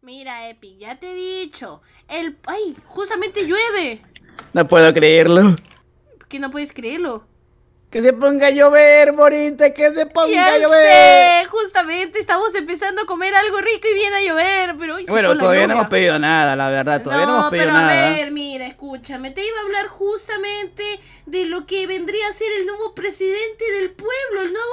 Mira, Epi, ya te he dicho. El... ¡Ay! Justamente llueve. No puedo creerlo. ¿Qué no puedes creerlo? Que se ponga a llover, Morita, que se ponga a llover. Sé, justamente estamos empezando a comer algo rico y viene a llover, pero hoy Bueno, todavía no hemos pedido nada, la verdad, todavía no, hemos pedido pero a ver, mira, escúchame, te iba a hablar justamente de lo que vendría a ser el nuevo presidente del pueblo, el nuevo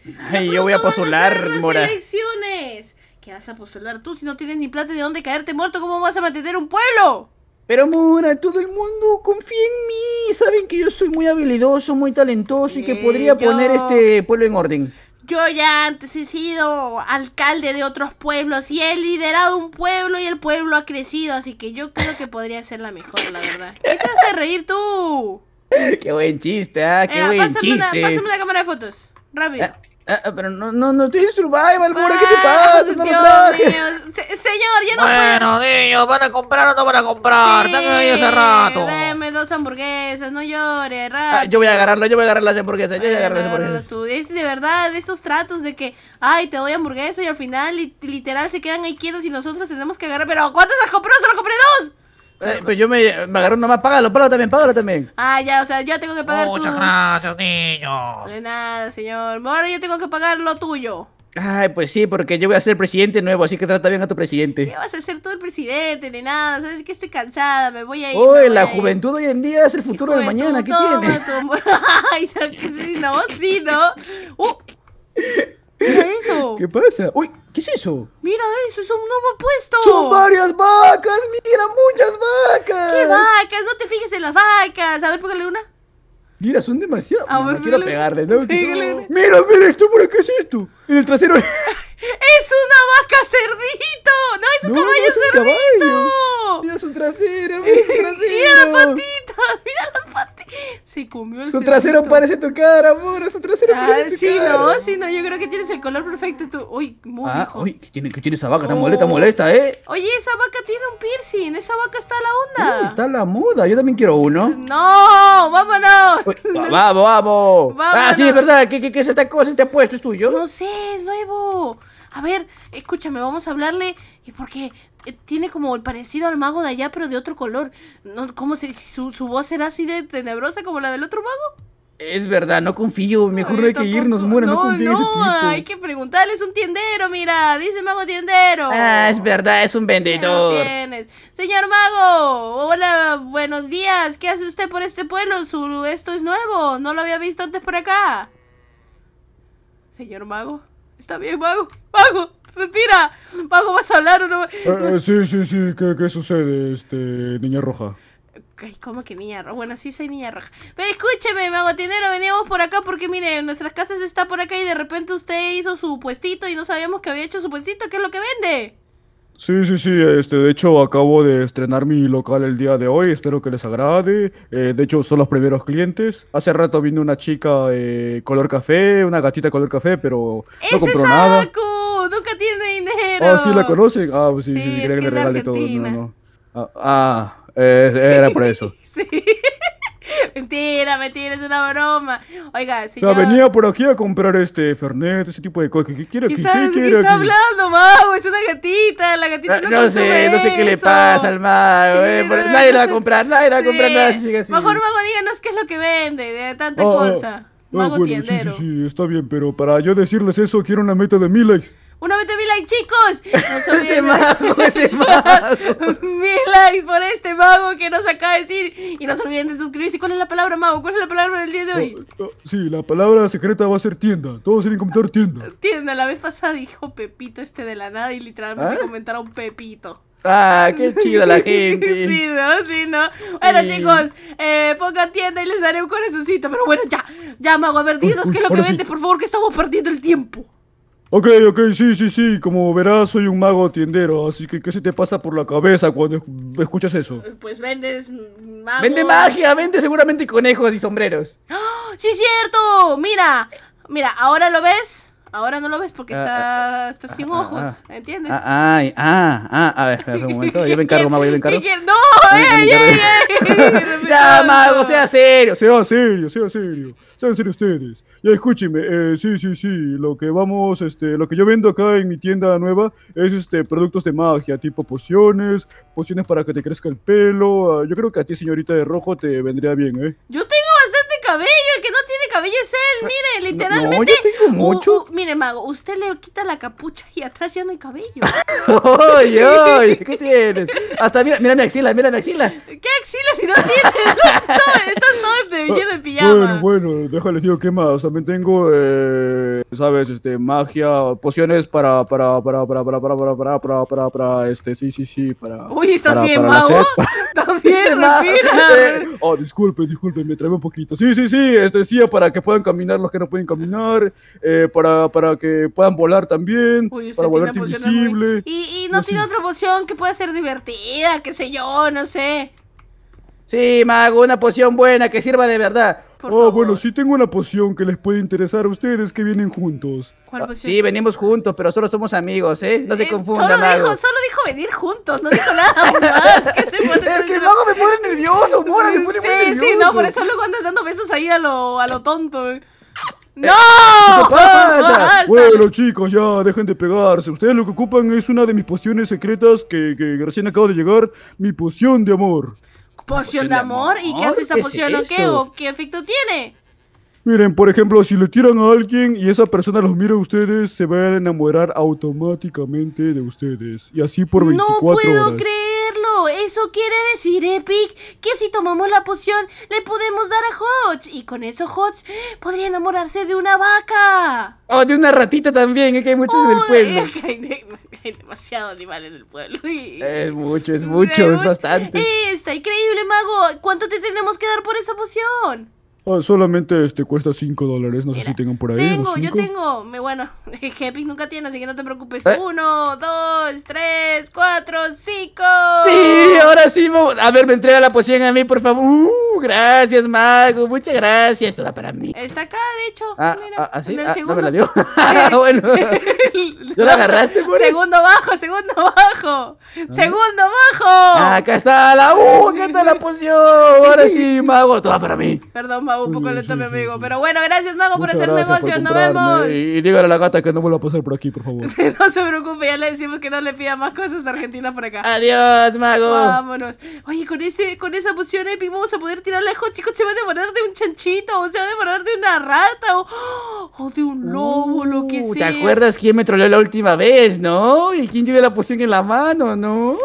alcalde. Ay, yo voy a postular, las elecciones. ¿Qué vas a postular tú si no tienes ni plata de dónde caerte muerto? ¿Cómo vas a mantener un pueblo? Pero Mora, todo el mundo confía en mí. Saben que yo soy muy habilidoso, muy talentoso y que eh, podría poner este pueblo en orden. Yo ya antes he sido alcalde de otros pueblos y he liderado un pueblo y el pueblo ha crecido, así que yo creo que podría ser la mejor, la verdad. ¿Qué te hace reír tú? Qué buen chiste, ah, qué buen chiste. pásame una cámara de fotos, rápido. Ah. Ah, ah, pero no, no, no estoy en survival, por ¿qué te pasa? Dios mío. señor, ya no Bueno, niños, ¿van a comprar o no van a comprar? Sí, ahí hace rato. Dame dos hamburguesas, no llores, ah, yo voy a agarrarlo, yo voy a agarrar las hamburguesas, yo voy a agarrar las hamburguesas. Tú. de verdad, estos tratos de que, ay, te doy hamburguesa y al final literal se quedan ahí quietos y nosotros tenemos que agarrar. Pero, ¿cuántas has comprado? Solo compré dos. Eh, pero pues yo me, me nomás, págalo, págalo también, págalo también. Ah, ya, o sea, yo tengo que pagar Muchas gracias, niños. De nada, señor. Ahora yo tengo que pagar lo tuyo. Ay, pues sí, porque yo voy a ser presidente nuevo, así que trata bien a tu presidente. ¿Qué vas a ser tú el presidente, ni nada? ¿Sabes que estoy cansada? Me voy a ir. Uy, la juventud hoy en día es el futuro de mañana, ¿qué tiene? Ay, no, sí, no, no. Uh, ¿Qué es eso? ¿Qué pasa? Uy. ¿Qué es eso? Mira, eso es un nuevo puesto. Son varias vacas, mira, muchas vacas. ¿Qué vacas? No te fijes en las vacas. A ver, póngale una. Mira, son demasiadas quiero pegarle, Mira, mira, esto por ¿qué es esto? En el trasero. ¡Es una vaca cerdito! ¡No, es un caballo es un cerdito! Mira su trasero, mira su trasero. mira las patitas, mira las patitas. Se comió el Su trasero parece tu cara, amor. Su trasero ah, sí, no, sí, no. Yo creo que tienes el color perfecto Uy, muy ah, Uy, ¿qué tiene, esa vaca? Tan oh. molesta, ¿eh? Oye, esa vaca tiene un piercing. Esa vaca está a la onda. está a la muda Yo también quiero uno. No, vámonos. vamos, vamos. Ah, sí, es verdad. ¿Qué, es esta cosa? ¿Este puesto es tuyo? No sé, es nuevo. A ver, escúchame, vamos a hablarle y eh, por qué eh, tiene como el parecido al mago de allá, pero de otro color. No, ¿Cómo se, su, su voz será así de, como la del otro mago? Es verdad, no confío, mejor hay que irnos, muera. no, no confío hay que preguntarle, es un tiendero, mira, dice mago tiendero. Ah, es verdad, es un vendedor. Señor mago, hola, buenos días, ¿qué hace usted por este pueblo? esto es nuevo, no lo había visto antes por acá. Señor mago, está bien, mago, mago, retira, mago, ¿vas a hablar o no? Eh, sí, sí, sí, ¿Qué, ¿qué sucede, este, niña roja? Ay, ¿cómo que niña roja? Bueno, sí soy niña roja. Pero escúcheme, dinero veníamos por acá porque, mire, nuestras casas está por acá y de repente usted hizo su puestito y no sabíamos que había hecho su puestito. ¿Qué es lo que vende? Sí, sí, sí, este, de hecho acabo de estrenar mi local el día de hoy, espero que les agrade, eh, de hecho son los primeros clientes, hace rato vino una chica eh, color café, una gatita color café, pero no compró ¡Nunca tiene dinero! Ah, sí, la conocen, ah, pues sí, sí, sí, sí que, le todo, ah. ah. Eh, era por sí. Mentira, mentira, es una broma. Oiga, si. O sea, venía por aquí a comprar este Fernet, ese tipo de cosas. ¿Qué quiere ¿Qué, ¿qué, qué está hablando, mago? Es una gatita, la gatita ah, no, no sé, no sé qué le pasa al mago. eh, nadie la va a comprar, nadie la va a comprar nada sigue así. Mejor mago, díganos qué es lo que vende, de tanta oh, oh. cosa. Ah, mago tiendero. Sí, sí, sí, está bien, pero para yo decirles eso, quiero una meta de mil likes una vez de mil likes, chicos. mago, mil likes por este mago que nos acaba de decir. Y no se olviden de suscribirse. ¿Cuál es la palabra, mago? ¿Cuál es la palabra del día de hoy? Oh, oh, sí, la palabra secreta va a ser tienda. Todos tienen comentar tienda. Tienda, la vez pasada dijo Pepito este de la nada y literalmente ¿Ah? comentaron Pepito. Ah, qué chido la gente. sí, no, sí, no. Bueno, chicos, eh, pongan tienda y les daré un corazoncito. Pero bueno, ya, ya, mago, a ver, díganos qué es lo que vende, por favor, que estamos perdiendo el tiempo. Ok, ok, sí, sí, sí. Como verás, soy un mago tiendero, así que ¿qué se te pasa por la cabeza cuando escuchas eso? Pues vendes Vende magia, vende seguramente conejos y sombreros. ¡Ah! ¡Sí cierto! Mira, mira, ahora lo ves. Ahora no lo ves porque ah, está, ah, ah. está, sin ojos, ¿entiendes? Ay, ah, ah, a ver, espera un momento, yo me encargo, mago, yo me encargo. ¿Qué, ¡Ey, ey, ey! ¡Ya, mago, sea serio! Sea serio, sea serio, sean serios ustedes. Ya escúcheme, eh, sí, sí, sí, lo que vamos, este, lo que yo vendo acá en mi tienda nueva es, este, productos de magia, tipo pociones, pociones para que te crezca el pelo. yo creo que a ti, señorita de rojo, te vendría bien, ¿eh? Yo tengo bastante cabello, cabello es él, mire, literalmente. No, yo tengo mucho. mire, mago, usted le quita la capucha y atrás ya no hay cabello. ¡Oye, ay! ay qué tienes? Hasta mira, mira mi axila, mira mi axila. ¿Qué axilas y no tiene. no, todos no, villano de pijama. Bueno, bueno, déjale, digo, ¿qué más? También tengo, eh, ¿sabes? Este, magia, pociones para, para, para, para, para, para, para, para, para, para, para, este, sí, sí, sí, para. Uy, ¿estás bien, mago? ¿Estás bien, respira? oh, disculpe, disculpe, me trae un poquito. Sí, sí, sí, este, sí, para que puedan caminar los que no pueden caminar, eh, para, para que puedan volar también, Uy, para volar invisible. Y, y no, tiene otra poción que pueda ser divertida, qué sé yo, no sé. Sí, mago, una poción buena que sirva de verdad. oh, bueno, sí tengo una poción que les puede interesar a ustedes que vienen juntos. ¿Cuál ah, poción? Sí, venimos juntos, pero solo somos amigos, ¿eh? No se eh, confundan, solo Dijo, solo dijo venir juntos, no dijo nada más. es que mago me pone nervioso, mora, me pone sí, muy nervioso. Sí, sí, no, por eso luego andas dando besos ahí a lo, a lo tonto. Eh, ¡No! Bueno, chicos, ya dejen de pegarse. Ustedes lo que ocupan es una de mis pociones secretas que, que recién acabo de llegar, mi poción de amor. Pues poción de amor. ¿Y qué hace esa poción o qué? ¿O qué efecto tiene? Miren, por ejemplo, si le tiran a alguien y esa persona los mira a ustedes, se van a enamorar automáticamente de ustedes. Y así por 24 horas. No puedo creer. Eso quiere decir, Epic, que si tomamos la poción le podemos dar a Hodge. Y con eso Hodge podría enamorarse de una vaca. O de una ratita también, es que hay muchos en el pueblo. Hay, demasiados animales en el pueblo. Es mucho, es mucho, es bastante. está increíble, mago. ¿Cuánto te tenemos que dar por esa poción? Ah, solamente este cuesta 5 dólares, no sé si tengan por ahí. Tengo, yo tengo, bueno, Happy nunca tiene, así que no te preocupes. Eh. Uno, 2, 3, cuatro, cinco Sí, ahora sí, a ver, me entrega la poción a mí, por favor. Uh, gracias, mago, muchas gracias, toda para mí. Está acá, de hecho. Ah, Mira, ah, ah, segundo. No la bueno. la agarraste, por Segundo bajo, segundo bajo. Segundo bajo. Acá está la, uh, ¿qué está la poción. Ahora sí, mago, toda para mí. Perdón, mago un poco lento, mi amigo. pero bueno, gracias, Mago, por hacer negocios. Nos vemos. Y, dígale a la gata que no vuelva a pasar por aquí, por favor. no se preocupe, ya le decimos que no le pida más cosas a Argentina por acá. Adiós, Mago. Vámonos. Oye, con, ese, con esa poción Epic vamos a poder tirar lejos, chicos. Se va a demorar de un chanchito, o se va a demorar de una rata, o, de un lobo, lo que uh, sea. ¿Te acuerdas quién me troleó la última vez, no? ¿Y quién tiene la poción en la mano, no?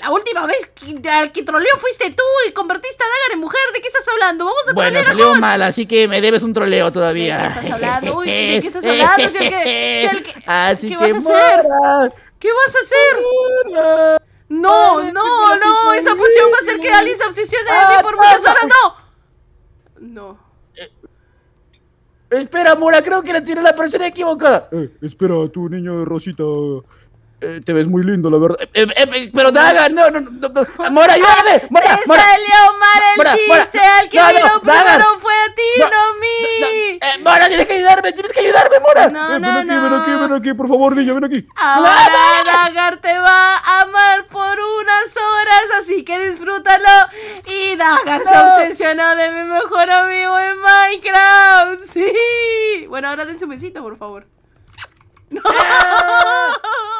La última vez al que troleó fuiste tú y convertiste a Dagar en mujer. ¿De qué estás hablando? Vamos a trolear a Bueno, mal, así que me debes un troleo todavía. ¿De qué estás hablando? Uy, ¿de qué estás hablando? Si el que, el ¿Qué vas a hacer? ¿Qué vas a hacer? No, no, no. Esa poción va a hacer que alguien se obsesione de mí ah, por muchas horas. No. No. Espera, Mora, creo que la tiene la persona equivocada. Eh, espera, tu niño de Rosita eh, te ves muy lindo, la verdad. Eh, eh, pero Daga, no, no, no, Mora, ayúdame. Mora, te mora, salió mal el chiste. al que no, vino no, primero fue a ti, no, a mí. mora, tienes que ayudarme, tienes que ayudarme, Mora. No, no, no. Ven aquí, ven aquí, ven aquí, por favor, niña, ven aquí. Ahora Dagar te va a amar por unas horas, así que disfrútalo. Y Dagar se obsesionó de mi mejor amigo en Minecraft. Sí. Bueno, ahora den su besito, por favor. No.